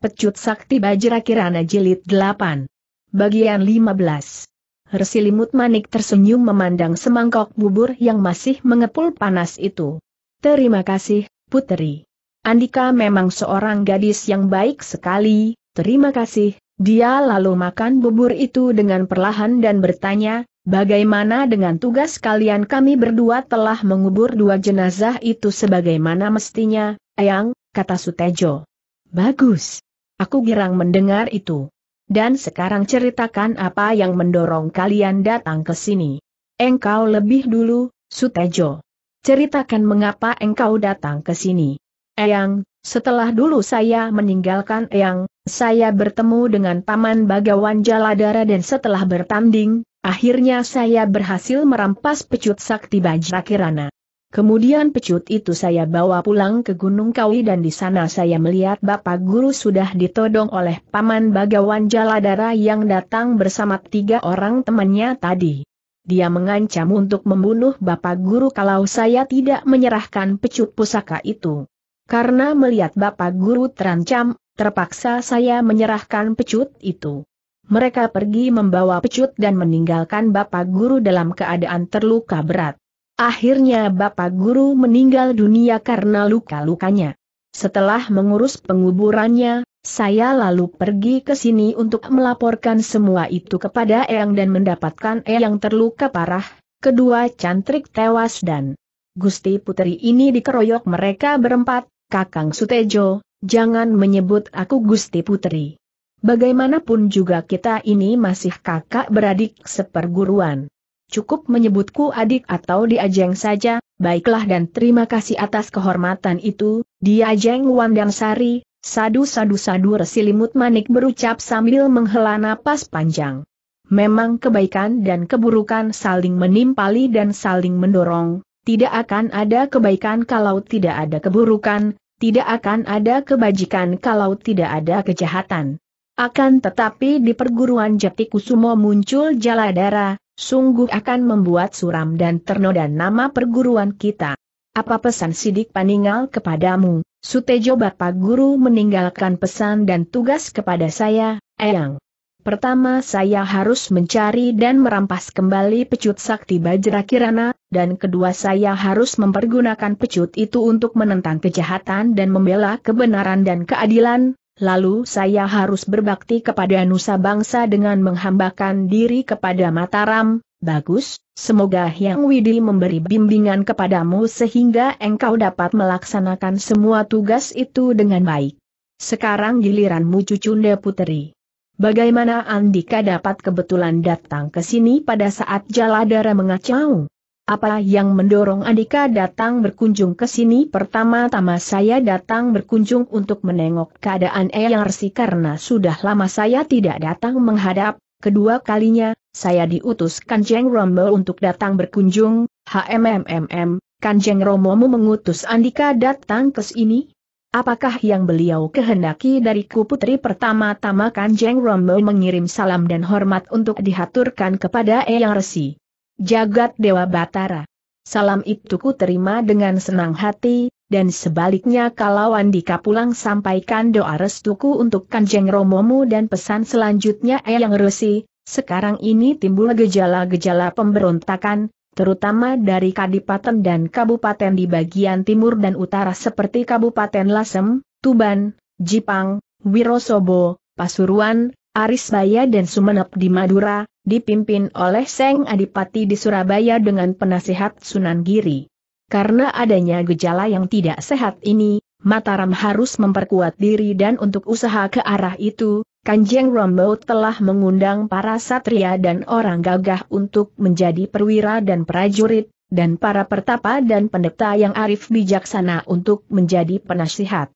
Pecut Sakti Bajra Kirana Jilid 8. Bagian 15. Resilimut manik tersenyum memandang semangkok bubur yang masih mengepul panas itu. Terima kasih, Putri. Andika memang seorang gadis yang baik sekali, terima kasih. Dia lalu makan bubur itu dengan perlahan dan bertanya, Bagaimana dengan tugas kalian kami berdua telah mengubur dua jenazah itu sebagaimana mestinya, Ayang? kata Sutejo. Bagus, Aku girang mendengar itu. Dan sekarang ceritakan apa yang mendorong kalian datang ke sini. Engkau lebih dulu, Sutejo. Ceritakan mengapa engkau datang ke sini. Eyang, setelah dulu saya meninggalkan Eyang, saya bertemu dengan Paman Bagawan Jaladara dan setelah bertanding, akhirnya saya berhasil merampas pecut sakti Bajrakirana. Kemudian pecut itu saya bawa pulang ke Gunung Kawi dan di sana saya melihat Bapak Guru sudah ditodong oleh Paman Bagawan Jaladara yang datang bersama tiga orang temannya tadi. Dia mengancam untuk membunuh Bapak Guru kalau saya tidak menyerahkan pecut pusaka itu. Karena melihat Bapak Guru terancam, terpaksa saya menyerahkan pecut itu. Mereka pergi membawa pecut dan meninggalkan Bapak Guru dalam keadaan terluka berat. Akhirnya Bapak Guru meninggal dunia karena luka-lukanya. Setelah mengurus penguburannya, saya lalu pergi ke sini untuk melaporkan semua itu kepada Eyang dan mendapatkan Eyang terluka parah, kedua cantrik tewas dan Gusti Putri ini dikeroyok mereka berempat, Kakang Sutejo, jangan menyebut aku Gusti Putri. Bagaimanapun juga kita ini masih kakak beradik seperguruan cukup menyebutku adik atau diajeng saja, baiklah dan terima kasih atas kehormatan itu, diajeng Wandang Sari, sadu-sadu-sadu resilimut manik berucap sambil menghela napas panjang. Memang kebaikan dan keburukan saling menimpali dan saling mendorong, tidak akan ada kebaikan kalau tidak ada keburukan, tidak akan ada kebajikan kalau tidak ada kejahatan. Akan tetapi di perguruan Jati Kusumo muncul jala darah, sungguh akan membuat suram dan ternoda nama perguruan kita. Apa pesan sidik paningal kepadamu, Sutejo Bapak Guru meninggalkan pesan dan tugas kepada saya, Eyang. Pertama saya harus mencari dan merampas kembali pecut sakti Bajra Kirana, dan kedua saya harus mempergunakan pecut itu untuk menentang kejahatan dan membela kebenaran dan keadilan, lalu saya harus berbakti kepada Nusa Bangsa dengan menghambakan diri kepada Mataram, bagus, semoga Yang Widi memberi bimbingan kepadamu sehingga engkau dapat melaksanakan semua tugas itu dengan baik. Sekarang giliranmu Cucunda Putri. Bagaimana Andika dapat kebetulan datang ke sini pada saat Jaladara mengacau? Apa yang mendorong Andika datang berkunjung ke sini? Pertama-tama saya datang berkunjung untuk menengok keadaan Eyang resi karena sudah lama saya tidak datang menghadap. Kedua kalinya, saya diutus Kanjeng Romo untuk datang berkunjung. HMMMM, Kanjeng Romo mengutus Andika datang ke sini? Apakah yang beliau kehendaki dariku putri pertama-tama Kanjeng Romo mengirim salam dan hormat untuk dihaturkan kepada Eyang resi. Jagat Dewa Batara. Salam itu ku terima dengan senang hati, dan sebaliknya kalau Andika pulang sampaikan doa restuku untuk Kanjeng Romomu dan pesan selanjutnya Eyang Resi, sekarang ini timbul gejala-gejala pemberontakan, terutama dari kadipaten dan kabupaten di bagian timur dan utara seperti Kabupaten Lasem, Tuban, Jipang, Wirosobo, Pasuruan, Arisbaya dan Sumenep di Madura, dipimpin oleh Seng Adipati di Surabaya dengan penasihat Sunan Giri. Karena adanya gejala yang tidak sehat ini, Mataram harus memperkuat diri dan untuk usaha ke arah itu, Kanjeng Rombo telah mengundang para satria dan orang gagah untuk menjadi perwira dan prajurit, dan para pertapa dan pendeta yang arif bijaksana untuk menjadi penasihat.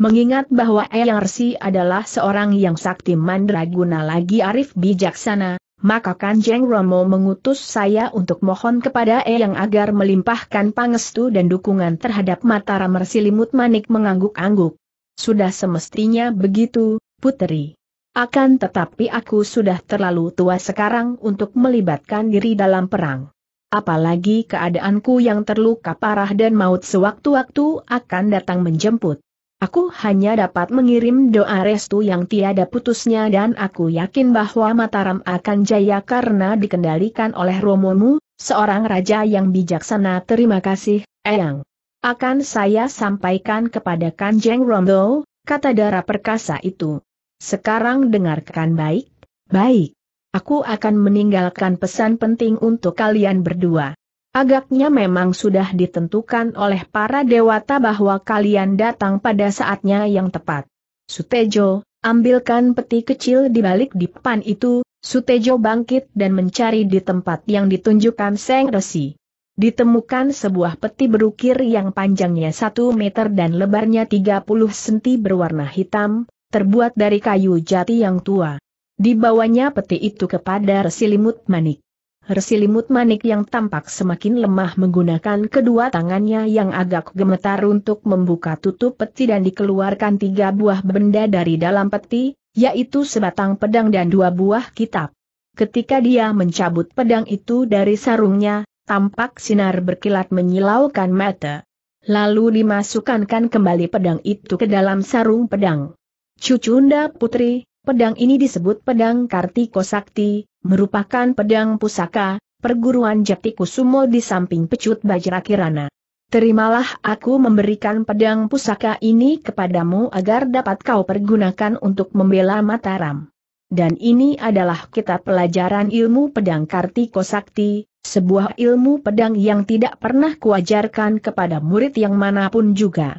Mengingat bahwa Eyang Resi adalah seorang yang sakti mandraguna lagi arif bijaksana, maka Kanjeng Romo mengutus saya untuk mohon kepada Eyang agar melimpahkan pangestu dan dukungan terhadap Mataram Limut Manik mengangguk-angguk. Sudah semestinya begitu, Putri. Akan tetapi aku sudah terlalu tua sekarang untuk melibatkan diri dalam perang. Apalagi keadaanku yang terluka parah dan maut sewaktu-waktu akan datang menjemput. Aku hanya dapat mengirim doa restu yang tiada putusnya dan aku yakin bahwa Mataram akan jaya karena dikendalikan oleh Romomu, seorang raja yang bijaksana. Terima kasih, Eyang. Akan saya sampaikan kepada Kanjeng Rondo, kata darah perkasa itu. Sekarang dengarkan baik, baik. Aku akan meninggalkan pesan penting untuk kalian berdua. Agaknya memang sudah ditentukan oleh para dewata bahwa kalian datang pada saatnya yang tepat. Sutejo, ambilkan peti kecil di balik dipan itu, Sutejo bangkit dan mencari di tempat yang ditunjukkan Seng Resi. Ditemukan sebuah peti berukir yang panjangnya 1 meter dan lebarnya 30 senti berwarna hitam, terbuat dari kayu jati yang tua. Dibawanya peti itu kepada Resi Limut Manik berselimut manik yang tampak semakin lemah menggunakan kedua tangannya yang agak gemetar untuk membuka tutup peti dan dikeluarkan tiga buah benda dari dalam peti, yaitu sebatang pedang dan dua buah kitab. Ketika dia mencabut pedang itu dari sarungnya, tampak sinar berkilat menyilaukan mata. Lalu dimasukkan kembali pedang itu ke dalam sarung pedang. Cucunda putri, pedang ini disebut pedang Kartiko Sakti, merupakan pedang pusaka, perguruan Jati Kusumo di samping pecut Bajra Kirana. Terimalah aku memberikan pedang pusaka ini kepadamu agar dapat kau pergunakan untuk membela Mataram. Dan ini adalah kitab pelajaran ilmu pedang Kartiko Sakti, sebuah ilmu pedang yang tidak pernah kuajarkan kepada murid yang manapun juga.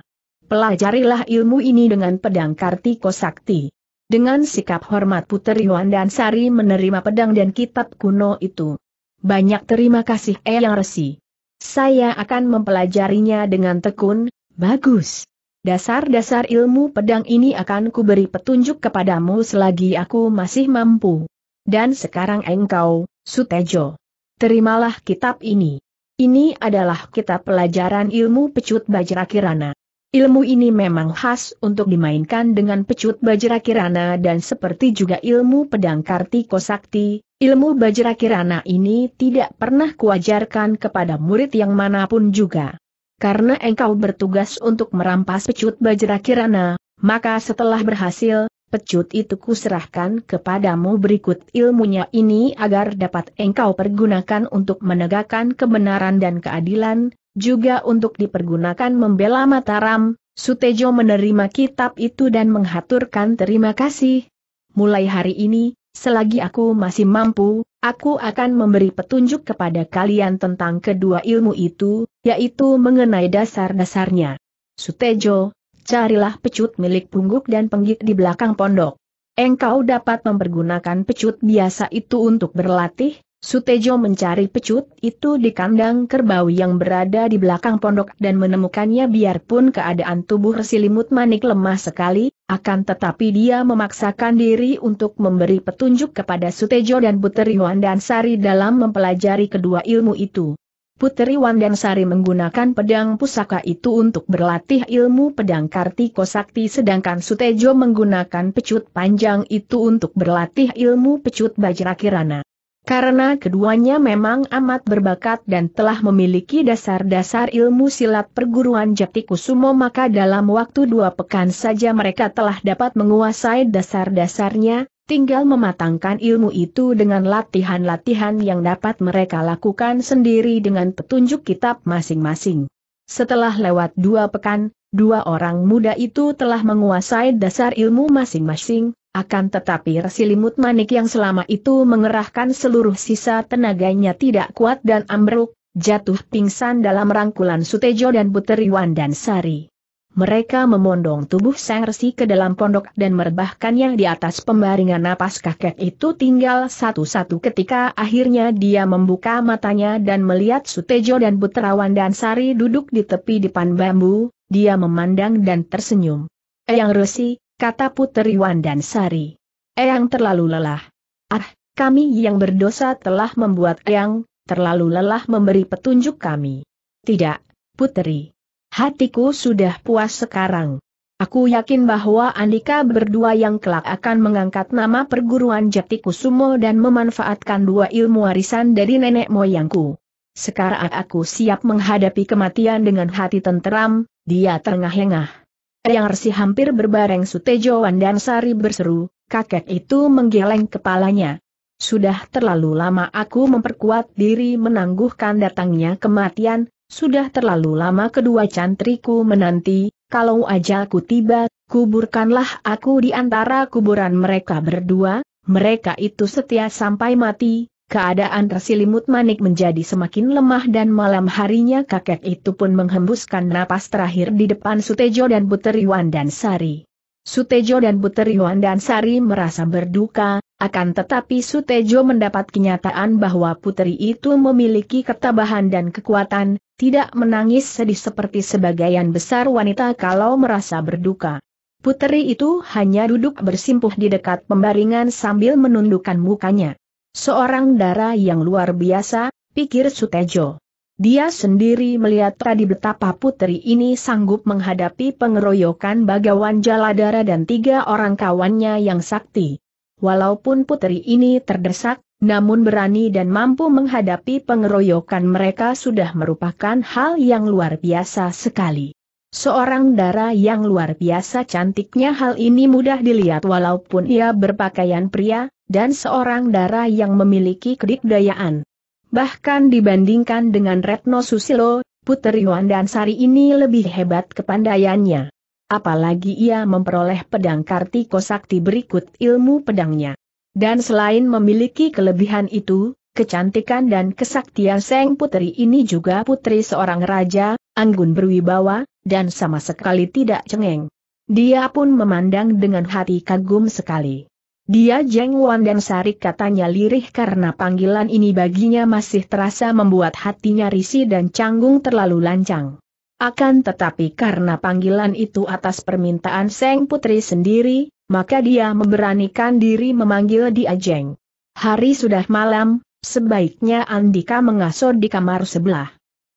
Pelajarilah ilmu ini dengan pedang Kartiko Sakti. Dengan sikap hormat Puteri Yuan dan Sari menerima pedang dan kitab kuno itu. Banyak terima kasih Eyang Resi. Saya akan mempelajarinya dengan tekun, bagus. Dasar-dasar ilmu pedang ini akan kuberi petunjuk kepadamu selagi aku masih mampu. Dan sekarang engkau, Sutejo. Terimalah kitab ini. Ini adalah kitab pelajaran ilmu pecut Bajra Kirana. Ilmu ini memang khas untuk dimainkan dengan pecut Bajra Kirana dan seperti juga ilmu pedang Kartiko Sakti, ilmu Bajra Kirana ini tidak pernah kuajarkan kepada murid yang manapun juga. Karena engkau bertugas untuk merampas pecut Bajra Kirana, maka setelah berhasil, pecut itu kuserahkan kepadamu berikut ilmunya ini agar dapat engkau pergunakan untuk menegakkan kebenaran dan keadilan, juga untuk dipergunakan membela Mataram, Sutejo menerima kitab itu dan menghaturkan terima kasih. Mulai hari ini, selagi aku masih mampu, aku akan memberi petunjuk kepada kalian tentang kedua ilmu itu, yaitu mengenai dasar-dasarnya. Sutejo, carilah pecut milik pungguk dan penggit di belakang pondok. Engkau dapat mempergunakan pecut biasa itu untuk berlatih, Sutejo mencari pecut itu di kandang kerbau yang berada di belakang pondok dan menemukannya biarpun keadaan tubuh resi limut manik lemah sekali, akan tetapi dia memaksakan diri untuk memberi petunjuk kepada Sutejo dan Puteri Wandansari dalam mempelajari kedua ilmu itu. Puteri Wandansari menggunakan pedang pusaka itu untuk berlatih ilmu pedang Kartiko Sakti sedangkan Sutejo menggunakan pecut panjang itu untuk berlatih ilmu pecut Bajra Kirana. Karena keduanya memang amat berbakat dan telah memiliki dasar-dasar ilmu silat perguruan Jati Kusumo maka dalam waktu dua pekan saja mereka telah dapat menguasai dasar-dasarnya, tinggal mematangkan ilmu itu dengan latihan-latihan yang dapat mereka lakukan sendiri dengan petunjuk kitab masing-masing. Setelah lewat dua pekan, dua orang muda itu telah menguasai dasar ilmu masing-masing, akan tetapi resi limut manik yang selama itu mengerahkan seluruh sisa tenaganya tidak kuat dan ambruk, jatuh pingsan dalam rangkulan Sutejo dan Puteri Wandan Sari. Mereka memondong tubuh Sang Resi ke dalam pondok dan merebahkan yang di atas pembaringan napas kakek itu tinggal satu-satu ketika akhirnya dia membuka matanya dan melihat Sutejo dan Puterawan dan Sari duduk di tepi depan bambu, dia memandang dan tersenyum. Eyang Resi, kata Puteri Wandan Sari. Eyang terlalu lelah. Ah, kami yang berdosa telah membuat Eyang terlalu lelah memberi petunjuk kami. Tidak, Puteri. Hatiku sudah puas sekarang. Aku yakin bahwa Andika berdua yang kelak akan mengangkat nama perguruan Jati Kusumo dan memanfaatkan dua ilmu warisan dari nenek moyangku. Sekarang aku siap menghadapi kematian dengan hati tenteram, dia terengah-engah. Yang Resi hampir berbareng Sutejoan dan Sari berseru, kakek itu menggeleng kepalanya. Sudah terlalu lama aku memperkuat diri menangguhkan datangnya kematian, sudah terlalu lama kedua cantriku menanti, kalau ajalku tiba, kuburkanlah aku di antara kuburan mereka berdua, mereka itu setia sampai mati, Keadaan terselimut manik menjadi semakin lemah dan malam harinya kakek itu pun menghembuskan napas terakhir di depan Sutejo dan Putri dan Sari. Sutejo dan Putri dan Sari merasa berduka, akan tetapi Sutejo mendapat kenyataan bahwa putri itu memiliki ketabahan dan kekuatan, tidak menangis sedih seperti sebagian besar wanita kalau merasa berduka. Putri itu hanya duduk bersimpuh di dekat pembaringan sambil menundukkan mukanya. Seorang darah yang luar biasa, pikir Sutejo. Dia sendiri melihat tadi betapa putri ini sanggup menghadapi pengeroyokan bagawan jaladara dan tiga orang kawannya yang sakti. Walaupun putri ini terdesak, namun berani dan mampu menghadapi pengeroyokan mereka sudah merupakan hal yang luar biasa sekali. Seorang dara yang luar biasa cantiknya hal ini mudah dilihat walaupun ia berpakaian pria, dan seorang dara yang memiliki kedikdayaan. Bahkan dibandingkan dengan Retno Susilo, Puteri Dan Sari ini lebih hebat kepandaiannya. Apalagi ia memperoleh pedang Kartiko Sakti berikut ilmu pedangnya. Dan selain memiliki kelebihan itu, kecantikan dan kesaktian Seng Putri ini juga putri seorang raja, anggun berwibawa, dan sama sekali tidak cengeng. Dia pun memandang dengan hati kagum sekali. Dia Jeng Wan dan Sari katanya lirih karena panggilan ini baginya masih terasa membuat hatinya risih dan canggung terlalu lancang. Akan tetapi karena panggilan itu atas permintaan Seng Putri sendiri, maka dia memberanikan diri memanggil dia Jeng. Hari sudah malam, sebaiknya Andika mengasor di kamar sebelah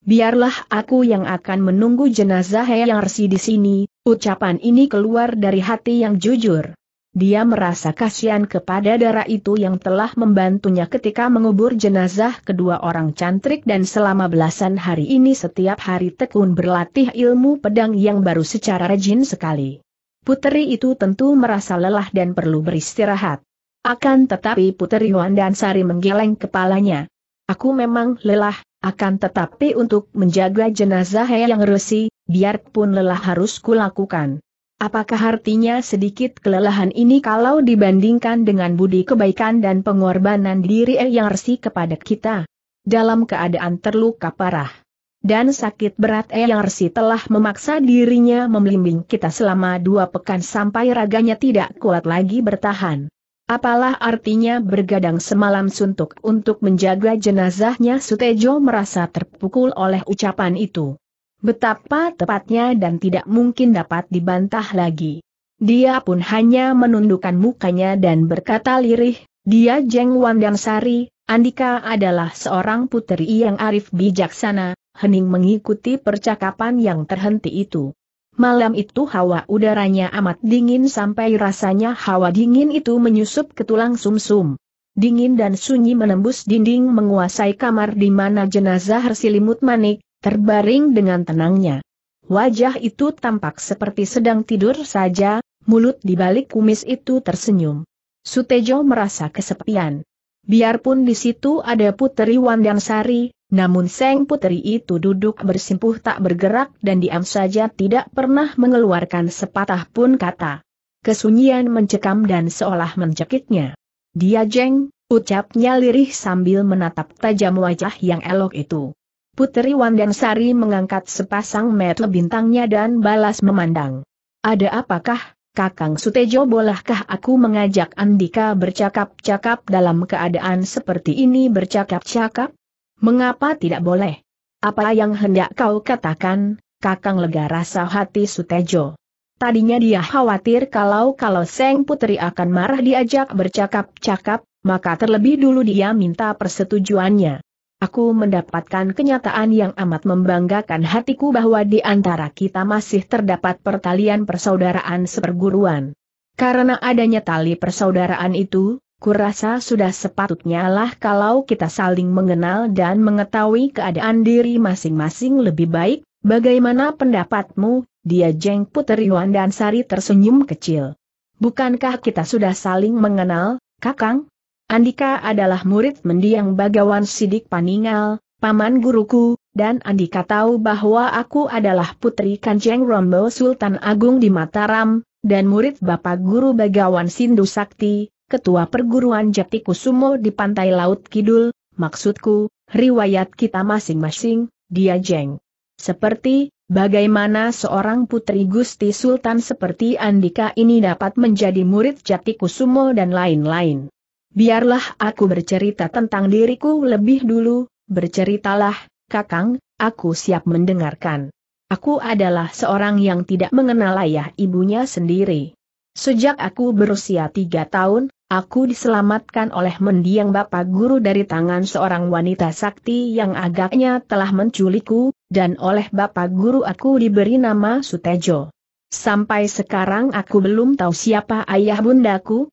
biarlah aku yang akan menunggu jenazah yang Heyarsi di sini, ucapan ini keluar dari hati yang jujur. Dia merasa kasihan kepada darah itu yang telah membantunya ketika mengubur jenazah kedua orang cantrik dan selama belasan hari ini setiap hari tekun berlatih ilmu pedang yang baru secara rajin sekali. Puteri itu tentu merasa lelah dan perlu beristirahat. Akan tetapi Puteri Yuan dan Sari menggeleng kepalanya. Aku memang lelah, akan tetapi untuk menjaga jenazah yang resi, biarpun lelah harus kulakukan. Apakah artinya sedikit kelelahan ini kalau dibandingkan dengan budi kebaikan dan pengorbanan diri yang resi kepada kita? Dalam keadaan terluka parah dan sakit berat yang resi telah memaksa dirinya membimbing kita selama dua pekan sampai raganya tidak kuat lagi bertahan. Apalah artinya bergadang semalam suntuk untuk menjaga jenazahnya Sutejo merasa terpukul oleh ucapan itu. Betapa tepatnya dan tidak mungkin dapat dibantah lagi. Dia pun hanya menundukkan mukanya dan berkata lirih, dia Jeng sari. Andika adalah seorang puteri yang arif bijaksana, Hening mengikuti percakapan yang terhenti itu. Malam itu hawa udaranya amat dingin sampai rasanya hawa dingin itu menyusup ke tulang sumsum. -sum. Dingin dan sunyi menembus dinding menguasai kamar di mana jenazah berselimut manik, terbaring dengan tenangnya. Wajah itu tampak seperti sedang tidur saja, mulut di balik kumis itu tersenyum. Sutejo merasa kesepian. Biarpun di situ ada Puteri Sari, namun Seng Puteri itu duduk bersimpuh tak bergerak dan diam saja tidak pernah mengeluarkan sepatah pun kata. Kesunyian mencekam dan seolah mencekiknya. Dia jeng, ucapnya lirih sambil menatap tajam wajah yang elok itu. Puteri Sari mengangkat sepasang mata bintangnya dan balas memandang. Ada apakah, Kakang Sutejo bolehkah aku mengajak Andika bercakap-cakap dalam keadaan seperti ini bercakap-cakap? Mengapa tidak boleh? Apa yang hendak kau katakan, Kakang lega rasa hati Sutejo. Tadinya dia khawatir kalau-kalau Seng Putri akan marah diajak bercakap-cakap, maka terlebih dulu dia minta persetujuannya. Aku mendapatkan kenyataan yang amat membanggakan hatiku bahwa di antara kita masih terdapat pertalian persaudaraan seperguruan. Karena adanya tali persaudaraan itu, kurasa sudah sepatutnya lah kalau kita saling mengenal dan mengetahui keadaan diri masing-masing lebih baik, bagaimana pendapatmu, dia jeng Putri Wan dan Sari tersenyum kecil. Bukankah kita sudah saling mengenal, Kakang? Andika adalah murid mendiang Bagawan Sidik Paningal, paman guruku, dan Andika tahu bahwa aku adalah putri Kanjeng Rombo Sultan Agung di Mataram, dan murid Bapak Guru Bagawan Sindu Sakti, ketua perguruan Jati Kusumo di Pantai Laut Kidul, maksudku, riwayat kita masing-masing, dia jeng. Seperti, bagaimana seorang putri Gusti Sultan seperti Andika ini dapat menjadi murid Jati Kusumo dan lain-lain. Biarlah aku bercerita tentang diriku lebih dulu, berceritalah, Kakang, aku siap mendengarkan. Aku adalah seorang yang tidak mengenal ayah ibunya sendiri. Sejak aku berusia tiga tahun, aku diselamatkan oleh mendiang bapak guru dari tangan seorang wanita sakti yang agaknya telah menculikku, dan oleh bapak guru aku diberi nama Sutejo. Sampai sekarang aku belum tahu siapa ayah bundaku,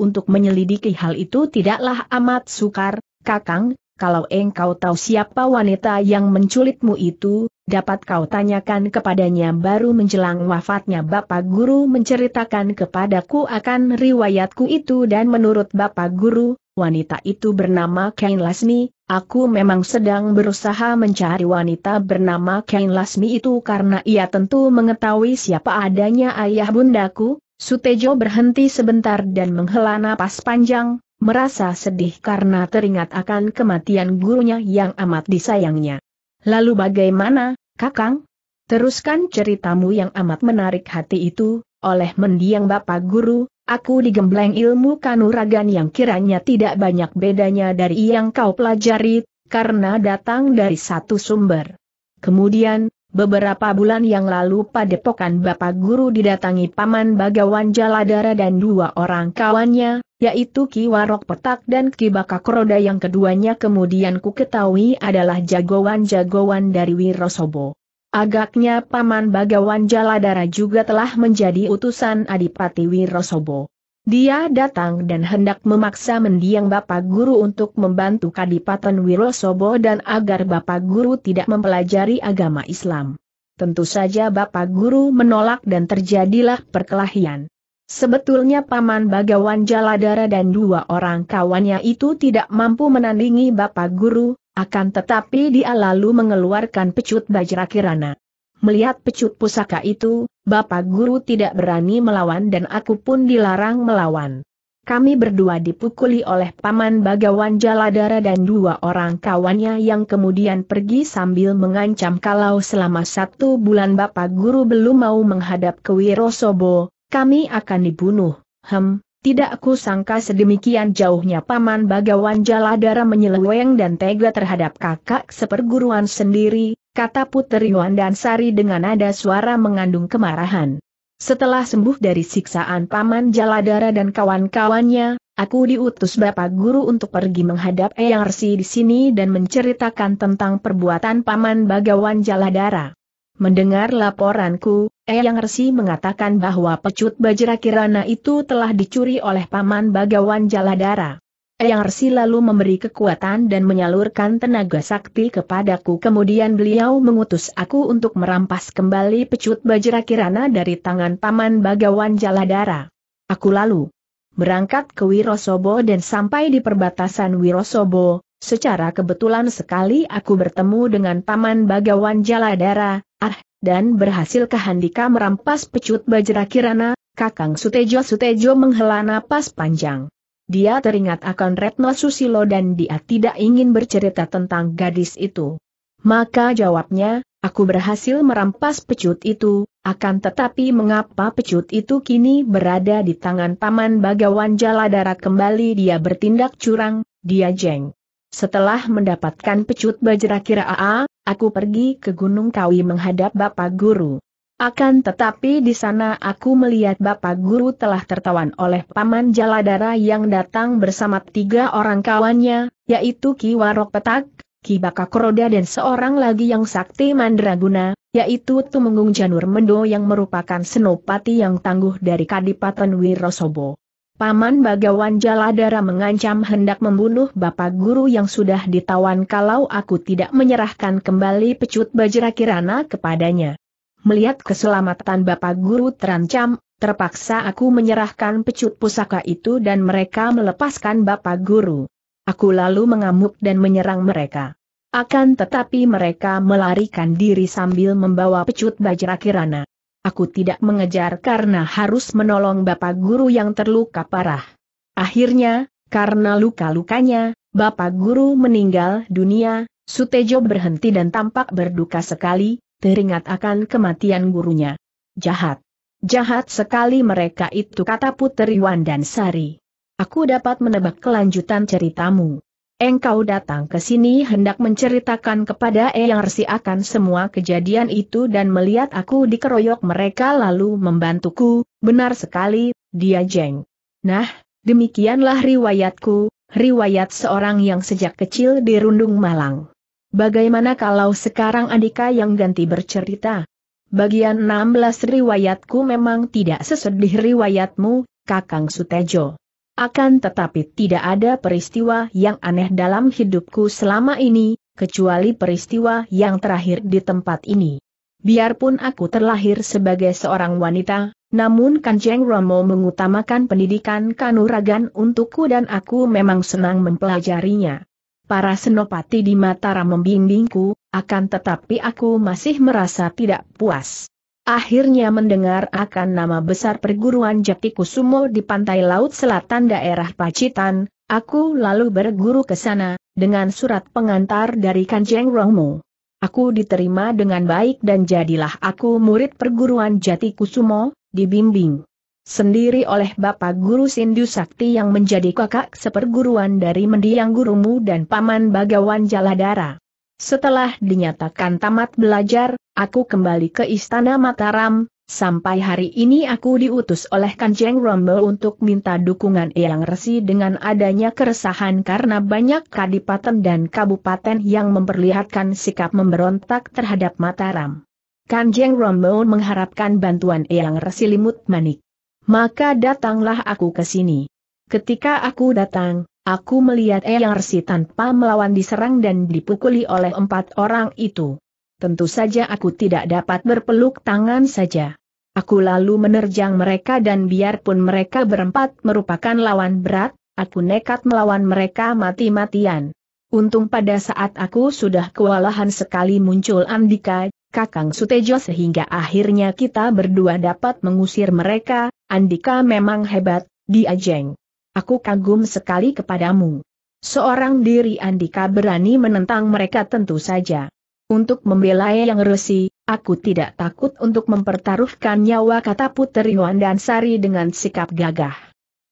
untuk menyelidiki hal itu tidaklah amat sukar, Kakang, kalau engkau tahu siapa wanita yang menculikmu itu, dapat kau tanyakan kepadanya baru menjelang wafatnya Bapak Guru menceritakan kepadaku akan riwayatku itu dan menurut Bapak Guru, wanita itu bernama Kain Lasmi, aku memang sedang berusaha mencari wanita bernama Kain Lasmi itu karena ia tentu mengetahui siapa adanya ayah bundaku, Sutejo berhenti sebentar dan menghela napas panjang, merasa sedih karena teringat akan kematian gurunya yang amat disayangnya. Lalu bagaimana, Kakang? Teruskan ceritamu yang amat menarik hati itu, oleh mendiang Bapak Guru, aku digembleng ilmu kanuragan yang kiranya tidak banyak bedanya dari yang kau pelajari, karena datang dari satu sumber. Kemudian, Beberapa bulan yang lalu padepokan Bapak Guru didatangi Paman Bagawan Jaladara dan dua orang kawannya, yaitu Ki Warok Petak dan Ki Bakak Roda yang keduanya kemudian ku ketahui adalah jagoan-jagoan dari Wirosobo. Agaknya Paman Bagawan Jaladara juga telah menjadi utusan Adipati Wirosobo. Dia datang dan hendak memaksa mendiang Bapak Guru untuk membantu Kadipaten Wirosobo dan agar Bapak Guru tidak mempelajari agama Islam. Tentu saja Bapak Guru menolak dan terjadilah perkelahian. Sebetulnya Paman Bagawan Jaladara dan dua orang kawannya itu tidak mampu menandingi Bapak Guru, akan tetapi dia lalu mengeluarkan pecut Bajra Kirana. Melihat pecut pusaka itu, Bapak Guru tidak berani melawan dan aku pun dilarang melawan. Kami berdua dipukuli oleh Paman Bagawan Jaladara dan dua orang kawannya yang kemudian pergi sambil mengancam kalau selama satu bulan Bapak Guru belum mau menghadap ke Wirosobo, kami akan dibunuh. Hem, tidak aku sangka sedemikian jauhnya Paman Bagawan Jaladara menyeleweng dan tega terhadap kakak seperguruan sendiri, kata Putri Yuan dan Sari dengan nada suara mengandung kemarahan. Setelah sembuh dari siksaan Paman Jaladara dan kawan-kawannya, aku diutus Bapak Guru untuk pergi menghadap Eyang Resi di sini dan menceritakan tentang perbuatan Paman Bagawan Jaladara. Mendengar laporanku, Eyang Resi mengatakan bahwa pecut Bajra Kirana itu telah dicuri oleh Paman Bagawan Jaladara. Eyang Resi lalu memberi kekuatan dan menyalurkan tenaga sakti kepadaku. Kemudian beliau mengutus aku untuk merampas kembali pecut bajra kirana dari tangan Paman Bagawan Jaladara. Aku lalu berangkat ke Wirosobo dan sampai di perbatasan Wirosobo, secara kebetulan sekali aku bertemu dengan Paman Bagawan Jaladara, ah, dan berhasil kehandika merampas pecut bajra kirana, Kakang Sutejo Sutejo menghela napas panjang. Dia teringat akan Retno Susilo dan dia tidak ingin bercerita tentang gadis itu. Maka jawabnya, aku berhasil merampas pecut itu, akan tetapi mengapa pecut itu kini berada di tangan Paman Bagawan Jaladara kembali dia bertindak curang, dia jeng. Setelah mendapatkan pecut bajra kira AA, aku pergi ke Gunung Kawi menghadap Bapak Guru. Akan tetapi di sana aku melihat Bapak Guru telah tertawan oleh Paman Jaladara yang datang bersama tiga orang kawannya, yaitu Ki Warok Petak, Ki Bakakroda dan seorang lagi yang sakti mandraguna, yaitu Tumenggung Janur Mendo yang merupakan senopati yang tangguh dari Kadipaten Wirosobo. Paman Bagawan Jaladara mengancam hendak membunuh Bapak Guru yang sudah ditawan kalau aku tidak menyerahkan kembali pecut Bajra Kirana kepadanya. Melihat keselamatan Bapak Guru terancam, terpaksa aku menyerahkan pecut pusaka itu dan mereka melepaskan Bapak Guru. Aku lalu mengamuk dan menyerang mereka. Akan tetapi mereka melarikan diri sambil membawa pecut bajra kirana. Aku tidak mengejar karena harus menolong Bapak Guru yang terluka parah. Akhirnya, karena luka-lukanya, Bapak Guru meninggal dunia, Sutejo berhenti dan tampak berduka sekali, teringat akan kematian gurunya. Jahat. Jahat sekali mereka itu kata Putriwan dan Sari. Aku dapat menebak kelanjutan ceritamu. Engkau datang ke sini hendak menceritakan kepada Eyang Resi akan semua kejadian itu dan melihat aku dikeroyok mereka lalu membantuku, benar sekali, dia jeng. Nah, demikianlah riwayatku, riwayat seorang yang sejak kecil dirundung malang. Bagaimana kalau sekarang Andika yang ganti bercerita? Bagian 16 riwayatku memang tidak sesedih riwayatmu, Kakang Sutejo. Akan tetapi tidak ada peristiwa yang aneh dalam hidupku selama ini, kecuali peristiwa yang terakhir di tempat ini. Biarpun aku terlahir sebagai seorang wanita, namun Kanjeng Romo mengutamakan pendidikan kanuragan untukku dan aku memang senang mempelajarinya para senopati di Mataram membimbingku, akan tetapi aku masih merasa tidak puas. Akhirnya mendengar akan nama besar perguruan Jatikusumo Kusumo di pantai laut selatan daerah Pacitan, aku lalu berguru ke sana, dengan surat pengantar dari Kanjeng Romo. Aku diterima dengan baik dan jadilah aku murid perguruan Jati Kusumo, dibimbing Sendiri oleh Bapak Guru Sindu Sakti yang menjadi kakak seperguruan dari mendiang gurumu dan Paman Bagawan Jaladara. Setelah dinyatakan tamat belajar, aku kembali ke Istana Mataram, Sampai hari ini aku diutus oleh Kanjeng Rombo untuk minta dukungan Eyang Resi dengan adanya keresahan karena banyak kadipaten dan kabupaten yang memperlihatkan sikap memberontak terhadap Mataram. Kanjeng Rombo mengharapkan bantuan Eyang Resi Limut Manik maka datanglah aku ke sini. Ketika aku datang, aku melihat Eyang Resi tanpa melawan diserang dan dipukuli oleh empat orang itu. Tentu saja aku tidak dapat berpeluk tangan saja. Aku lalu menerjang mereka dan biarpun mereka berempat merupakan lawan berat, aku nekat melawan mereka mati-matian. Untung pada saat aku sudah kewalahan sekali muncul Andika, Kakang Sutejo sehingga akhirnya kita berdua dapat mengusir mereka, Andika memang hebat, diajeng. Aku kagum sekali kepadamu. Seorang diri Andika berani menentang mereka tentu saja. Untuk membela yang resi, aku tidak takut untuk mempertaruhkan nyawa kata Putri dan Sari dengan sikap gagah.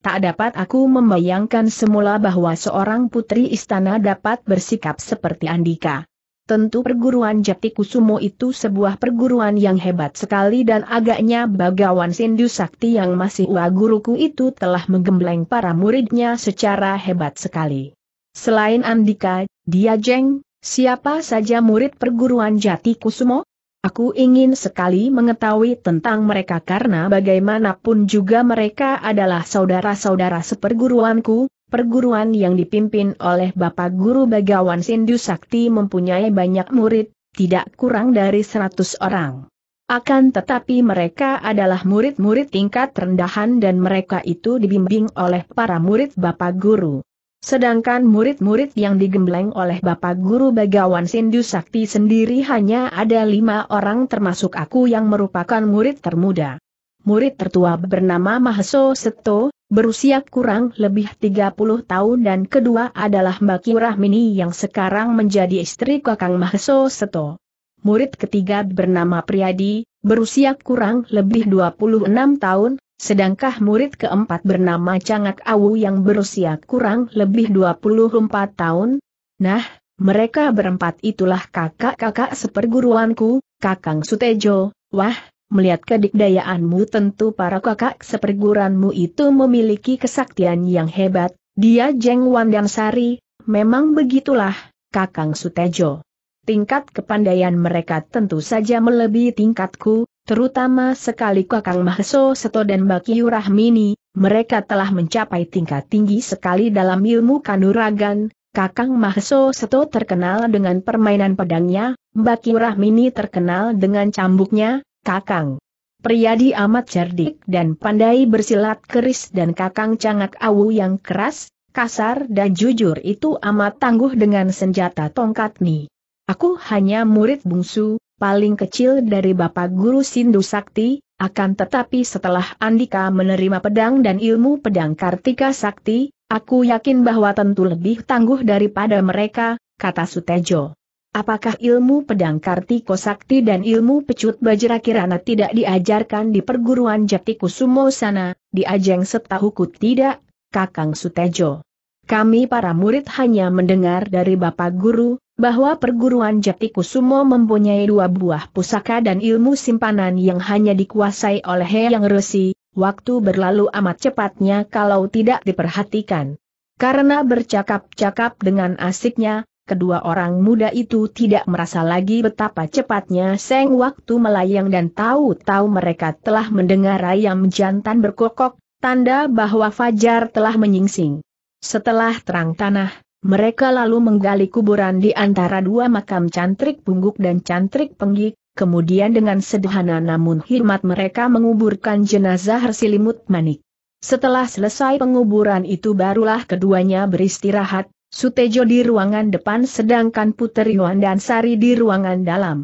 Tak dapat aku membayangkan semula bahwa seorang putri istana dapat bersikap seperti Andika. Tentu perguruan Jati Kusumo itu sebuah perguruan yang hebat sekali dan agaknya bagawan Sindu Sakti yang masih ua guruku itu telah menggembleng para muridnya secara hebat sekali. Selain Andika, dia jeng, siapa saja murid perguruan Jati Kusumo? Aku ingin sekali mengetahui tentang mereka karena bagaimanapun juga mereka adalah saudara-saudara seperguruanku, Perguruan yang dipimpin oleh Bapak Guru Bagawan Sindu Sakti mempunyai banyak murid, tidak kurang dari 100 orang. Akan tetapi mereka adalah murid-murid tingkat rendahan dan mereka itu dibimbing oleh para murid Bapak Guru. Sedangkan murid-murid yang digembleng oleh Bapak Guru Bagawan Sindu Sakti sendiri hanya ada lima orang termasuk aku yang merupakan murid termuda. Murid tertua bernama Mahaso Seto, berusia kurang lebih 30 tahun dan kedua adalah Mbak Mini yang sekarang menjadi istri Kakang Mahso Seto. Murid ketiga bernama Priadi, berusia kurang lebih 26 tahun, sedangkan murid keempat bernama Cangak Awu yang berusia kurang lebih 24 tahun. Nah, mereka berempat itulah kakak-kakak seperguruanku, Kakang Sutejo, Wah, Melihat kedikdayaanmu tentu para kakak seperguranmu itu memiliki kesaktian yang hebat, dia Jeng Wan Wandansari, memang begitulah, Kakang Sutejo. Tingkat kepandaian mereka tentu saja melebihi tingkatku, terutama sekali Kakang Mahso Seto dan Bakiyu Rahmini, mereka telah mencapai tingkat tinggi sekali dalam ilmu kanuragan, Kakang Mahso Seto terkenal dengan permainan pedangnya, Bakiyu Rahmini terkenal dengan cambuknya, Kakang. Priyadi amat cerdik dan pandai bersilat keris dan kakang cangak awu yang keras, kasar dan jujur itu amat tangguh dengan senjata tongkat ni. Aku hanya murid bungsu, paling kecil dari Bapak Guru Sindu Sakti, akan tetapi setelah Andika menerima pedang dan ilmu pedang Kartika Sakti, aku yakin bahwa tentu lebih tangguh daripada mereka, kata Sutejo. Apakah ilmu pedang Kartiko Sakti dan ilmu pecut Bajra Kirana tidak diajarkan di perguruan Jati Kusumo sana, di ajeng setahuku tidak, Kakang Sutejo? Kami para murid hanya mendengar dari Bapak Guru, bahwa perguruan Jati Kusumo mempunyai dua buah pusaka dan ilmu simpanan yang hanya dikuasai oleh Yang Resi, waktu berlalu amat cepatnya kalau tidak diperhatikan. Karena bercakap-cakap dengan asiknya, kedua orang muda itu tidak merasa lagi betapa cepatnya seng waktu melayang dan tahu-tahu mereka telah mendengar ayam jantan berkokok, tanda bahwa Fajar telah menyingsing. Setelah terang tanah, mereka lalu menggali kuburan di antara dua makam cantrik pungguk dan cantrik penggik, kemudian dengan sederhana namun hikmat mereka menguburkan jenazah hersilimut manik. Setelah selesai penguburan itu barulah keduanya beristirahat, Sutejo di ruangan depan sedangkan Puteri Yuan dan Sari di ruangan dalam.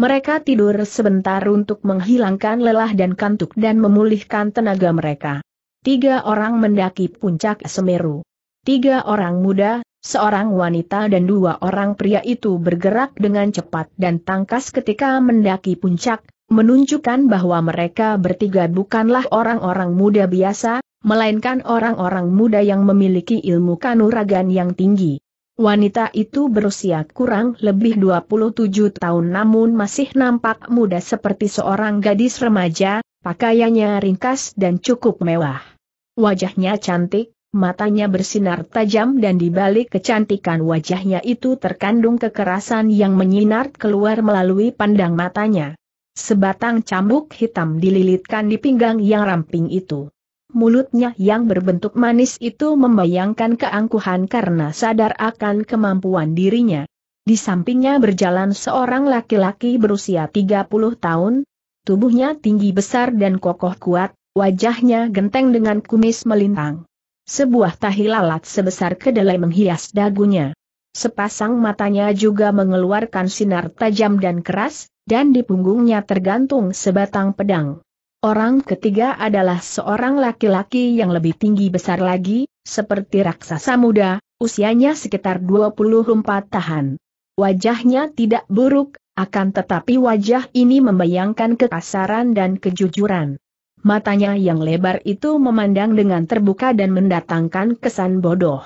Mereka tidur sebentar untuk menghilangkan lelah dan kantuk dan memulihkan tenaga mereka. Tiga orang mendaki puncak Semeru. Tiga orang muda, seorang wanita dan dua orang pria itu bergerak dengan cepat dan tangkas ketika mendaki puncak, menunjukkan bahwa mereka bertiga bukanlah orang-orang muda biasa, melainkan orang-orang muda yang memiliki ilmu kanuragan yang tinggi. Wanita itu berusia kurang lebih 27 tahun namun masih nampak muda seperti seorang gadis remaja, pakaiannya ringkas dan cukup mewah. Wajahnya cantik, matanya bersinar tajam dan di balik kecantikan wajahnya itu terkandung kekerasan yang menyinar keluar melalui pandang matanya. Sebatang cambuk hitam dililitkan di pinggang yang ramping itu mulutnya yang berbentuk manis itu membayangkan keangkuhan karena sadar akan kemampuan dirinya. Di sampingnya berjalan seorang laki-laki berusia 30 tahun, tubuhnya tinggi besar dan kokoh kuat, wajahnya genteng dengan kumis melintang. Sebuah tahi lalat sebesar kedelai menghias dagunya. Sepasang matanya juga mengeluarkan sinar tajam dan keras, dan di punggungnya tergantung sebatang pedang. Orang ketiga adalah seorang laki-laki yang lebih tinggi besar lagi, seperti raksasa muda, usianya sekitar 24 tahun. Wajahnya tidak buruk, akan tetapi wajah ini membayangkan kekasaran dan kejujuran. Matanya yang lebar itu memandang dengan terbuka dan mendatangkan kesan bodoh.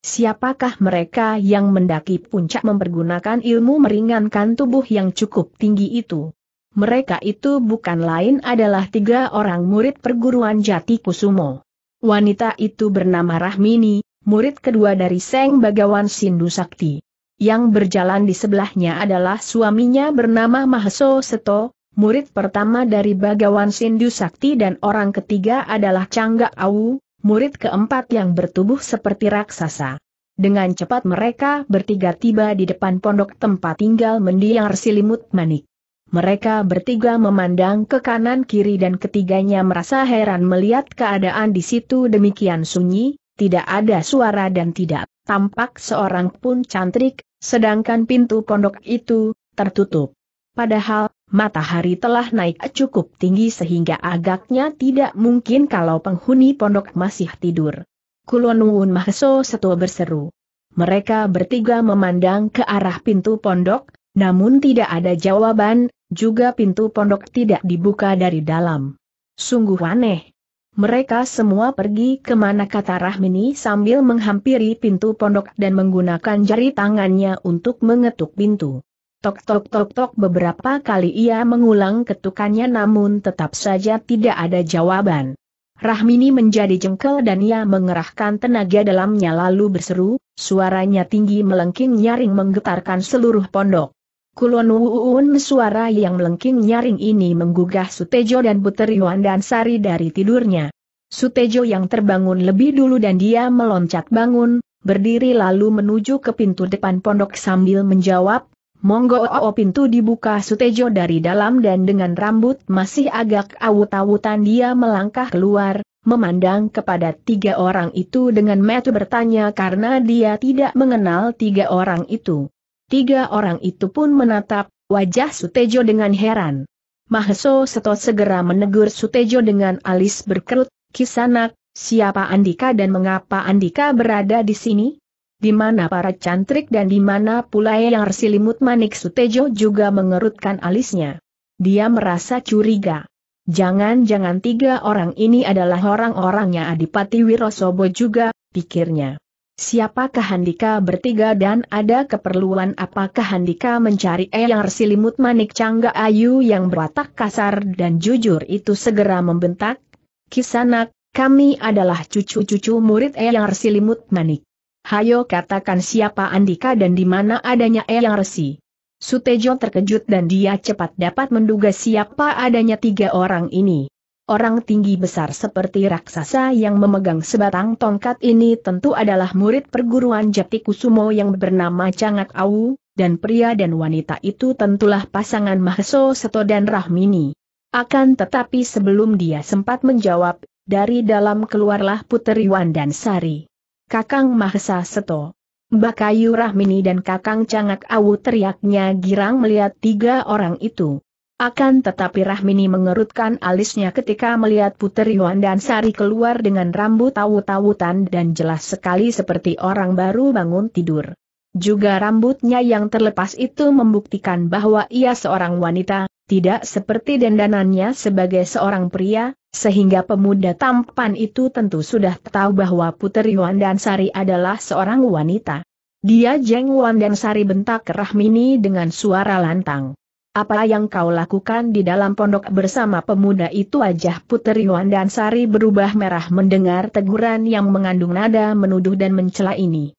Siapakah mereka yang mendaki puncak mempergunakan ilmu meringankan tubuh yang cukup tinggi itu? mereka itu bukan lain adalah tiga orang murid perguruan Jati Kusumo. Wanita itu bernama Rahmini, murid kedua dari Seng Bagawan Sindu Sakti. Yang berjalan di sebelahnya adalah suaminya bernama Mahaso Seto, murid pertama dari Bagawan Sindu Sakti dan orang ketiga adalah Cangga Au, murid keempat yang bertubuh seperti raksasa. Dengan cepat mereka bertiga tiba di depan pondok tempat tinggal mendiang selimut manik. Mereka bertiga memandang ke kanan kiri dan ketiganya merasa heran melihat keadaan di situ demikian sunyi, tidak ada suara dan tidak tampak seorang pun cantrik, sedangkan pintu pondok itu tertutup. Padahal, matahari telah naik cukup tinggi sehingga agaknya tidak mungkin kalau penghuni pondok masih tidur. Kulonungun Mahso Seto berseru. Mereka bertiga memandang ke arah pintu pondok, namun tidak ada jawaban, juga pintu pondok tidak dibuka dari dalam. Sungguh aneh. Mereka semua pergi kemana kata Rahmini sambil menghampiri pintu pondok dan menggunakan jari tangannya untuk mengetuk pintu. Tok tok tok tok beberapa kali ia mengulang ketukannya namun tetap saja tidak ada jawaban. Rahmini menjadi jengkel dan ia mengerahkan tenaga dalamnya lalu berseru, suaranya tinggi melengking nyaring menggetarkan seluruh pondok. Kulon Wuun suara yang melengking nyaring ini menggugah Sutejo dan Putri Sari dari tidurnya. Sutejo yang terbangun lebih dulu dan dia meloncat bangun, berdiri lalu menuju ke pintu depan pondok sambil menjawab, Monggo o o pintu dibuka Sutejo dari dalam dan dengan rambut masih agak awut-awutan dia melangkah keluar, memandang kepada tiga orang itu dengan metu bertanya karena dia tidak mengenal tiga orang itu. Tiga orang itu pun menatap wajah Sutejo dengan heran. Maheso Seto segera menegur Sutejo dengan alis berkerut, Kisanak, siapa Andika dan mengapa Andika berada di sini? Di mana para cantrik dan di mana pula yang berselimut manik Sutejo juga mengerutkan alisnya. Dia merasa curiga. Jangan-jangan tiga orang ini adalah orang-orangnya Adipati Wirosobo juga, pikirnya. Siapakah Handika bertiga dan ada keperluan apakah Handika mencari Eyang limut Manik Cangga Ayu yang berwatak kasar dan jujur itu segera membentak? Kisanak, kami adalah cucu-cucu murid Eyang limut Manik. Hayo katakan siapa Andika dan di mana adanya Eyang Resi. Sutejo terkejut dan dia cepat dapat menduga siapa adanya tiga orang ini. Orang tinggi besar seperti raksasa yang memegang sebatang tongkat ini tentu adalah murid perguruan Jati Kusumo yang bernama Cangak Au, dan pria dan wanita itu tentulah pasangan Mahso Seto dan Rahmini. Akan tetapi sebelum dia sempat menjawab, dari dalam keluarlah Puteri Wan dan Sari. Kakang Mahsa Seto. Bakayu Rahmini dan Kakang Cangak Awu teriaknya girang melihat tiga orang itu. Akan tetapi Rahmini mengerutkan alisnya ketika melihat Putri dan Sari keluar dengan rambut tawu-tawutan dan jelas sekali seperti orang baru bangun tidur. Juga rambutnya yang terlepas itu membuktikan bahwa ia seorang wanita, tidak seperti dendanannya sebagai seorang pria, sehingga pemuda tampan itu tentu sudah tahu bahwa Puteri Putri Sari adalah seorang wanita. Dia Jeng Sari bentak Rahmini dengan suara lantang. Apa yang kau lakukan di dalam pondok bersama pemuda itu wajah Putri Sari berubah merah mendengar teguran yang mengandung nada menuduh dan mencela ini.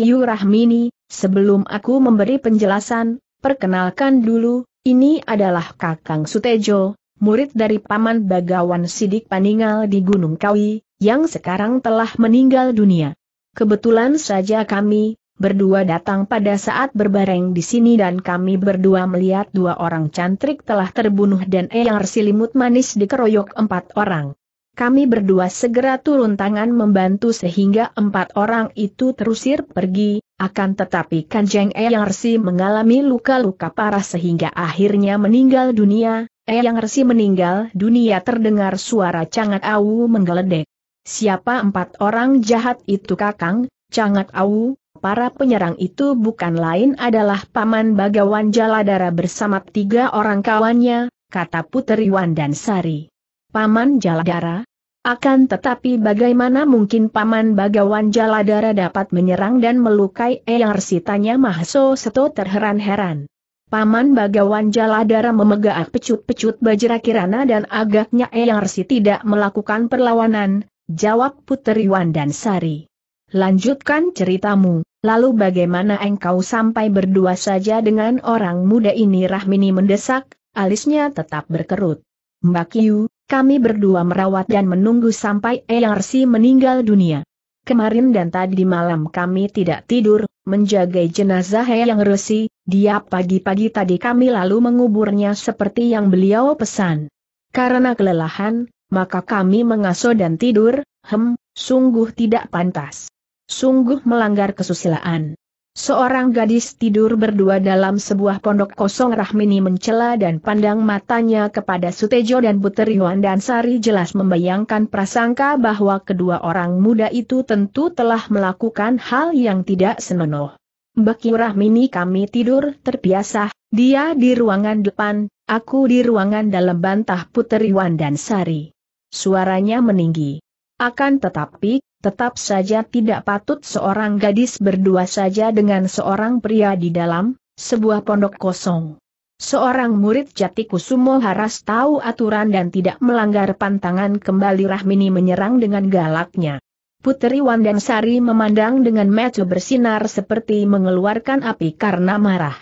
Yu Rahmini, sebelum aku memberi penjelasan, perkenalkan dulu, ini adalah Kakang Sutejo, murid dari Paman Bagawan Sidik Paningal di Gunung Kawi, yang sekarang telah meninggal dunia. Kebetulan saja kami, berdua datang pada saat berbareng di sini dan kami berdua melihat dua orang cantrik telah terbunuh dan Eyang Silimut Manis dikeroyok empat orang. Kami berdua segera turun tangan membantu sehingga empat orang itu terusir pergi, akan tetapi Kanjeng Eyang Resi mengalami luka-luka parah sehingga akhirnya meninggal dunia, Eyang Resi meninggal dunia terdengar suara Cangat Awu menggeledek. Siapa empat orang jahat itu kakang, Cangat Awu, Para penyerang itu bukan lain adalah Paman Bagawan Jaladara bersama tiga orang kawannya, kata Puteri Wandan Sari. Paman Jaladara? Akan tetapi bagaimana mungkin Paman Bagawan Jaladara dapat menyerang dan melukai Eyang Sitanya Mahso Seto terheran-heran. Paman Bagawan Jaladara memegak pecut-pecut bajra kirana dan agaknya Eyang Resi tidak melakukan perlawanan, jawab Puteri Wandan Sari. Lanjutkan ceritamu, lalu bagaimana engkau sampai berdua saja dengan orang muda ini Rahmini mendesak, alisnya tetap berkerut. Mbak Yu, kami berdua merawat dan menunggu sampai Eyang Rsi meninggal dunia. Kemarin dan tadi malam kami tidak tidur, menjaga jenazah yang resi, dia pagi-pagi tadi kami lalu menguburnya seperti yang beliau pesan. Karena kelelahan, maka kami mengasuh dan tidur, hem, sungguh tidak pantas. Sungguh melanggar kesusilaan. Seorang gadis tidur berdua dalam sebuah pondok kosong Rahmini mencela dan pandang matanya kepada Sutejo dan Putri Yuan dan Sari jelas membayangkan prasangka bahwa kedua orang muda itu tentu telah melakukan hal yang tidak senonoh. Beki Rahmini kami tidur terbiasa, dia di ruangan depan, aku di ruangan dalam bantah Putri Yuan dan Sari. Suaranya meninggi. Akan tetapi, Tetap saja tidak patut seorang gadis berdua saja dengan seorang pria di dalam, sebuah pondok kosong. Seorang murid jati kusumo haras tahu aturan dan tidak melanggar pantangan kembali Rahmini menyerang dengan galaknya. Putri Sari memandang dengan mata bersinar seperti mengeluarkan api karena marah.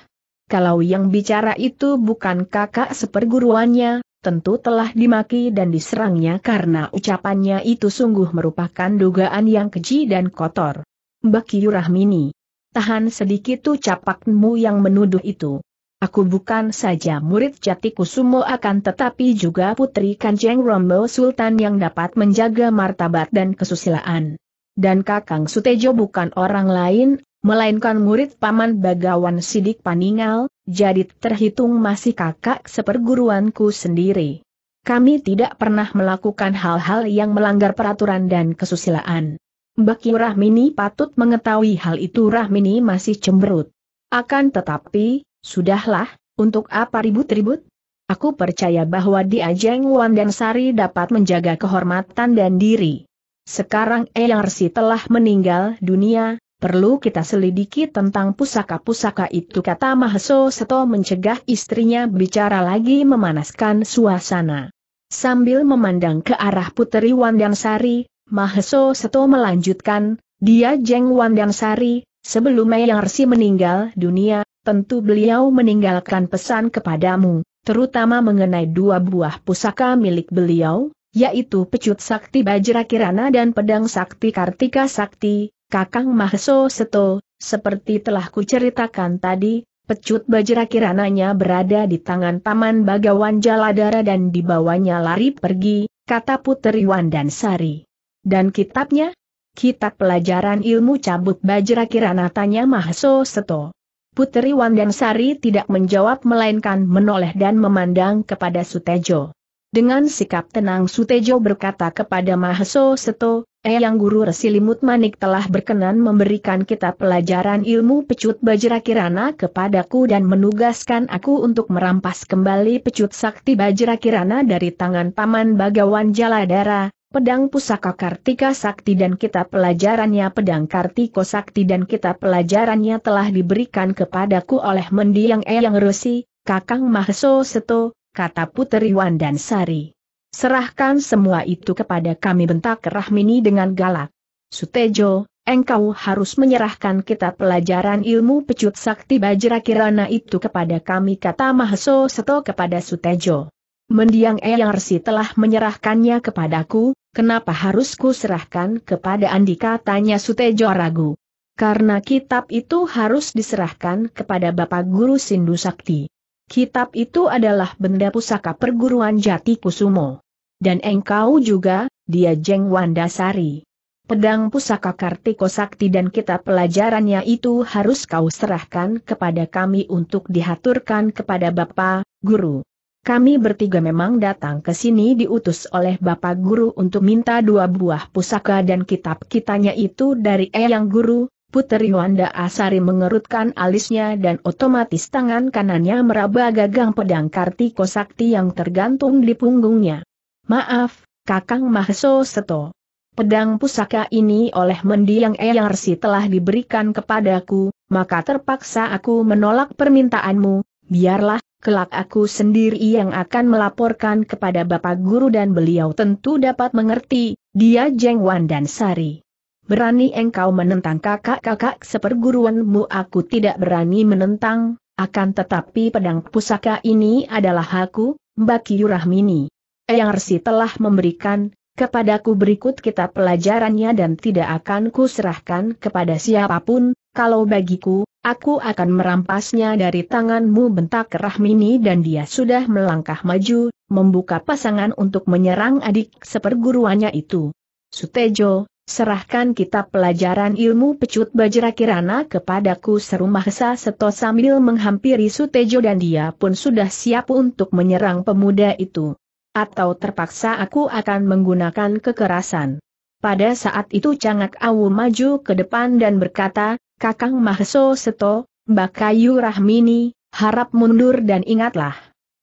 Kalau yang bicara itu bukan kakak seperguruannya, tentu telah dimaki dan diserangnya karena ucapannya itu sungguh merupakan dugaan yang keji dan kotor. Mbak Rahmini, tahan sedikit tuh capakmu yang menuduh itu. Aku bukan saja murid jati kusumo akan tetapi juga putri Kanjeng Rombo Sultan yang dapat menjaga martabat dan kesusilaan. Dan Kakang Sutejo bukan orang lain, melainkan murid Paman Bagawan Sidik Paningal, jadi terhitung masih kakak seperguruanku sendiri. Kami tidak pernah melakukan hal-hal yang melanggar peraturan dan kesusilaan. Baki Rahmini patut mengetahui hal itu Rahmini masih cemberut. Akan tetapi, sudahlah, untuk apa ribut-ribut? Aku percaya bahwa di Ajeng sari dapat menjaga kehormatan dan diri. Sekarang Eyarsi telah meninggal dunia, Perlu kita selidiki tentang pusaka-pusaka itu kata Maheso Seto mencegah istrinya bicara lagi memanaskan suasana. Sambil memandang ke arah Puteri Wandansari, Maheso Seto melanjutkan, dia Jeng Wandansari, sebelum Resi meninggal dunia, tentu beliau meninggalkan pesan kepadamu, terutama mengenai dua buah pusaka milik beliau, yaitu Pecut Sakti Bajra Kirana dan Pedang Sakti Kartika Sakti, Kakang Mahso Seto, seperti telah kuceritakan tadi, pecut bajra kirananya berada di tangan Taman Bagawan Jaladara dan dibawanya lari pergi, kata Puteri Sari. Dan kitabnya? Kitab pelajaran ilmu cabut bajra kirana tanya Mahso Seto. Puteri Sari tidak menjawab melainkan menoleh dan memandang kepada Sutejo. Dengan sikap tenang Sutejo berkata kepada Mahso Seto, Eyang eh, Guru Resi Limut Manik telah berkenan memberikan kita pelajaran ilmu pecut Bajra Kirana kepadaku dan menugaskan aku untuk merampas kembali pecut sakti Bajra Kirana dari tangan Paman Bagawan Jaladara, pedang pusaka Kartika Sakti dan kita pelajarannya pedang Kartiko Sakti dan kita pelajarannya telah diberikan kepadaku oleh mendiang Eyang Resi, Kakang Mahso Seto, kata Puteri Sari. Serahkan semua itu kepada kami bentak Rahmini dengan galak. Sutejo, engkau harus menyerahkan kita pelajaran ilmu pecut sakti Bajra Kirana itu kepada kami kata Mahaso Seto kepada Sutejo. Mendiang Eyang Resi telah menyerahkannya kepadaku, kenapa harus ku serahkan kepada Andika tanya Sutejo ragu. Karena kitab itu harus diserahkan kepada Bapak Guru Sindu Sakti. Kitab itu adalah benda pusaka perguruan jati kusumo. Dan engkau juga, dia Jeng Wandasari. Pedang pusaka Kartiko Sakti dan kitab pelajarannya itu harus kau serahkan kepada kami untuk dihaturkan kepada Bapak, Guru. Kami bertiga memang datang ke sini diutus oleh Bapak Guru untuk minta dua buah pusaka dan kitab kitanya itu dari Eyang Guru, Puteri Wanda Asari mengerutkan alisnya dan otomatis tangan kanannya meraba gagang pedang Kartiko Sakti yang tergantung di punggungnya. Maaf, Kakang Mahso Seto. Pedang pusaka ini oleh mendiang Eyang Resi telah diberikan kepadaku, maka terpaksa aku menolak permintaanmu, biarlah, kelak aku sendiri yang akan melaporkan kepada Bapak Guru dan beliau tentu dapat mengerti, dia Jengwan dan Sari. Berani engkau menentang kakak-kakak seperguruanmu aku tidak berani menentang, akan tetapi pedang pusaka ini adalah aku, Mbak Yurahmini. Eyang Resi telah memberikan, kepadaku berikut kita pelajarannya dan tidak akan kuserahkan kepada siapapun, kalau bagiku, aku akan merampasnya dari tanganmu bentak Rahmini dan dia sudah melangkah maju, membuka pasangan untuk menyerang adik seperguruannya itu. Sutejo, serahkan kitab pelajaran ilmu pecut bajra kirana kepadaku seru Mahesa Seto sambil menghampiri Sutejo dan dia pun sudah siap untuk menyerang pemuda itu atau terpaksa aku akan menggunakan kekerasan. Pada saat itu Cangak Awu maju ke depan dan berkata, Kakang Mahso Seto, Bakayu Rahmini, harap mundur dan ingatlah.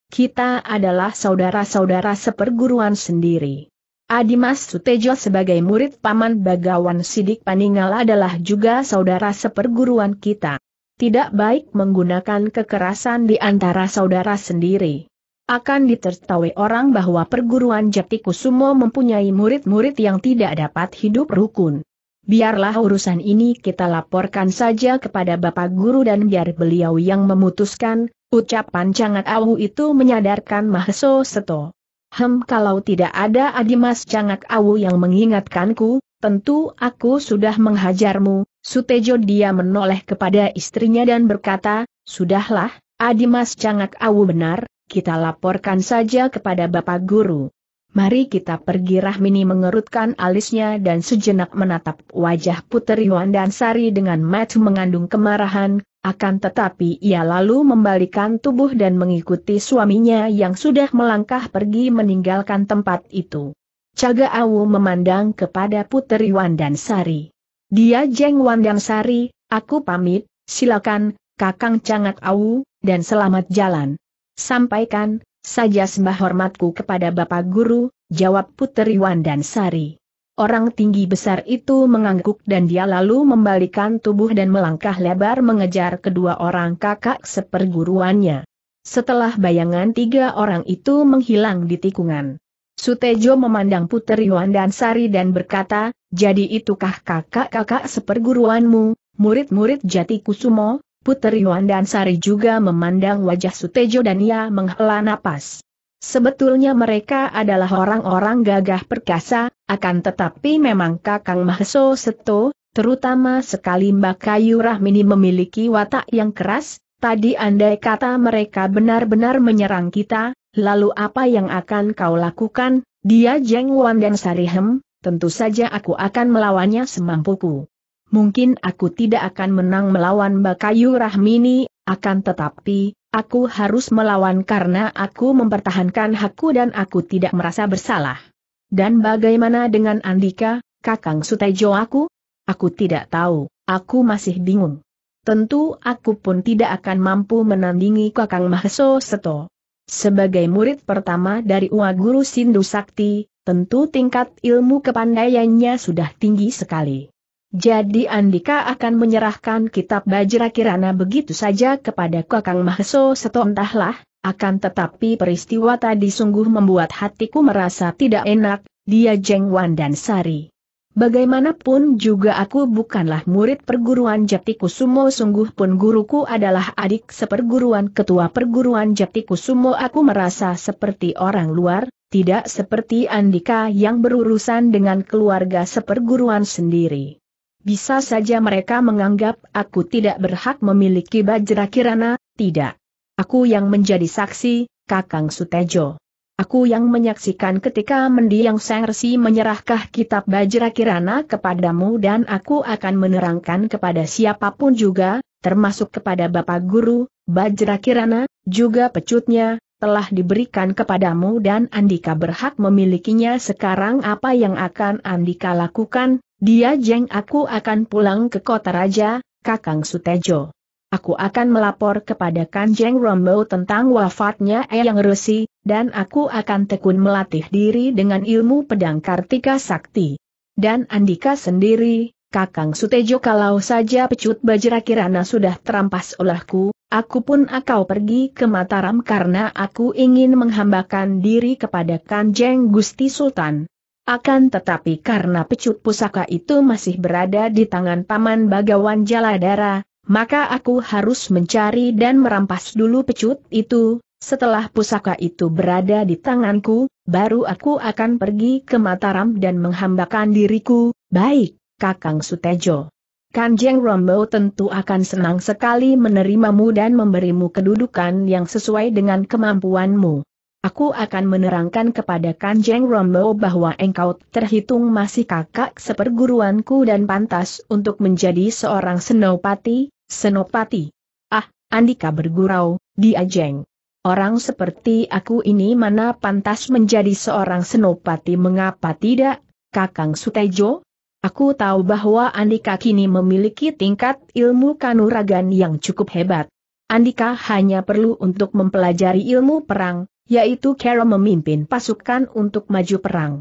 Kita adalah saudara-saudara seperguruan sendiri. Adimas Sutejo sebagai murid Paman Bagawan Sidik Paningal adalah juga saudara seperguruan kita. Tidak baik menggunakan kekerasan di antara saudara sendiri. Akan ditertawai orang bahwa perguruan Jatikusumo Kusumo mempunyai murid-murid yang tidak dapat hidup rukun. Biarlah urusan ini kita laporkan saja kepada Bapak Guru dan biar beliau yang memutuskan, ucapan Cangat Awu itu menyadarkan Mahso Seto. Hem kalau tidak ada Adimas Cangat Awu yang mengingatkanku, tentu aku sudah menghajarmu, Sutejo dia menoleh kepada istrinya dan berkata, Sudahlah, Adimas Cangak Awu benar, kita laporkan saja kepada Bapak Guru. Mari kita pergi Rahmini mengerutkan alisnya dan sejenak menatap wajah Puteri Wan dan Sari dengan mata mengandung kemarahan, akan tetapi ia lalu membalikan tubuh dan mengikuti suaminya yang sudah melangkah pergi meninggalkan tempat itu. Caga Awu memandang kepada Puteri Wan dan Sari. Dia Jeng Wan dan Sari, aku pamit, silakan, Kakang Cangat Awu, dan selamat jalan. Sampaikan, saja sembah hormatku kepada Bapak Guru, jawab Puteri Sari. Orang tinggi besar itu mengangguk dan dia lalu membalikan tubuh dan melangkah lebar mengejar kedua orang kakak seperguruannya. Setelah bayangan tiga orang itu menghilang di tikungan. Sutejo memandang Puteri Sari dan berkata, jadi itukah kakak-kakak seperguruanmu, murid-murid jati kusumo, Puteri Yuan dan Sari juga memandang wajah Sutejo dan ia menghela napas. Sebetulnya mereka adalah orang-orang gagah perkasa, akan tetapi memang Kakang Mahso Seto, terutama sekali Mbak Kayu Rahmini memiliki watak yang keras, tadi andai kata mereka benar-benar menyerang kita, lalu apa yang akan kau lakukan, dia Jeng Wan dan Sarihem, tentu saja aku akan melawannya semampuku mungkin aku tidak akan menang melawan Bakayu Rahmini, akan tetapi, aku harus melawan karena aku mempertahankan hakku dan aku tidak merasa bersalah. Dan bagaimana dengan Andika, Kakang Sutejo aku? Aku tidak tahu, aku masih bingung. Tentu aku pun tidak akan mampu menandingi Kakang Maheso Seto. Sebagai murid pertama dari Ua Guru Sindu Sakti, tentu tingkat ilmu kepandaiannya sudah tinggi sekali. Jadi Andika akan menyerahkan kitab Bajra Kirana begitu saja kepada Kakang Maheso Seto entahlah, akan tetapi peristiwa tadi sungguh membuat hatiku merasa tidak enak, dia jeng wan dan Sari. Bagaimanapun juga aku bukanlah murid perguruan Jati Kusumo sungguh pun guruku adalah adik seperguruan ketua perguruan Jati Kusumo aku merasa seperti orang luar, tidak seperti Andika yang berurusan dengan keluarga seperguruan sendiri. Bisa saja mereka menganggap aku tidak berhak memiliki Bajra Kirana, tidak. Aku yang menjadi saksi, Kakang Sutejo. Aku yang menyaksikan ketika mendiang Sangsi menyerahkah kitab Bajra Kirana kepadamu dan aku akan menerangkan kepada siapapun juga, termasuk kepada Bapak Guru, Bajra Kirana, juga pecutnya, telah diberikan kepadamu dan Andika berhak memilikinya sekarang apa yang akan Andika lakukan, dia jeng aku akan pulang ke kota raja, Kakang Sutejo. Aku akan melapor kepada Kanjeng Rombo tentang wafatnya Eyang Resi, dan aku akan tekun melatih diri dengan ilmu pedang Kartika Sakti. Dan Andika sendiri, Kakang Sutejo kalau saja pecut bajra kirana sudah terampas olehku, aku pun akau pergi ke Mataram karena aku ingin menghambakan diri kepada Kanjeng Gusti Sultan. Akan tetapi karena pecut pusaka itu masih berada di tangan Paman Bagawan Jaladara, maka aku harus mencari dan merampas dulu pecut itu, setelah pusaka itu berada di tanganku, baru aku akan pergi ke Mataram dan menghambakan diriku, baik, Kakang Sutejo. Kanjeng Rombo tentu akan senang sekali menerimamu dan memberimu kedudukan yang sesuai dengan kemampuanmu. Aku akan menerangkan kepada Kanjeng Rombo bahwa engkau terhitung masih kakak seperguruanku dan pantas untuk menjadi seorang senopati, senopati. Ah, Andika bergurau, dia jeng. Orang seperti aku ini mana pantas menjadi seorang senopati mengapa tidak, Kakang Sutejo? Aku tahu bahwa Andika kini memiliki tingkat ilmu kanuragan yang cukup hebat. Andika hanya perlu untuk mempelajari ilmu perang, yaitu Kera memimpin pasukan untuk maju perang.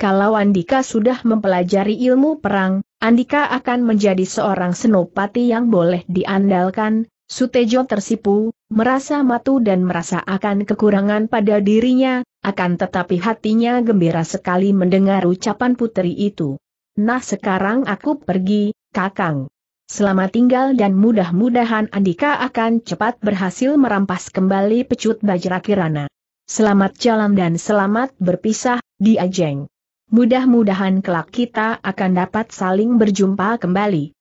Kalau Andika sudah mempelajari ilmu perang, Andika akan menjadi seorang senopati yang boleh diandalkan, Sutejo tersipu, merasa matu dan merasa akan kekurangan pada dirinya, akan tetapi hatinya gembira sekali mendengar ucapan putri itu. Nah sekarang aku pergi, kakang. Selamat tinggal dan mudah-mudahan Andika akan cepat berhasil merampas kembali pecut Bajra Kirana. Selamat jalan dan selamat berpisah, diajeng. Mudah-mudahan kelak kita akan dapat saling berjumpa kembali.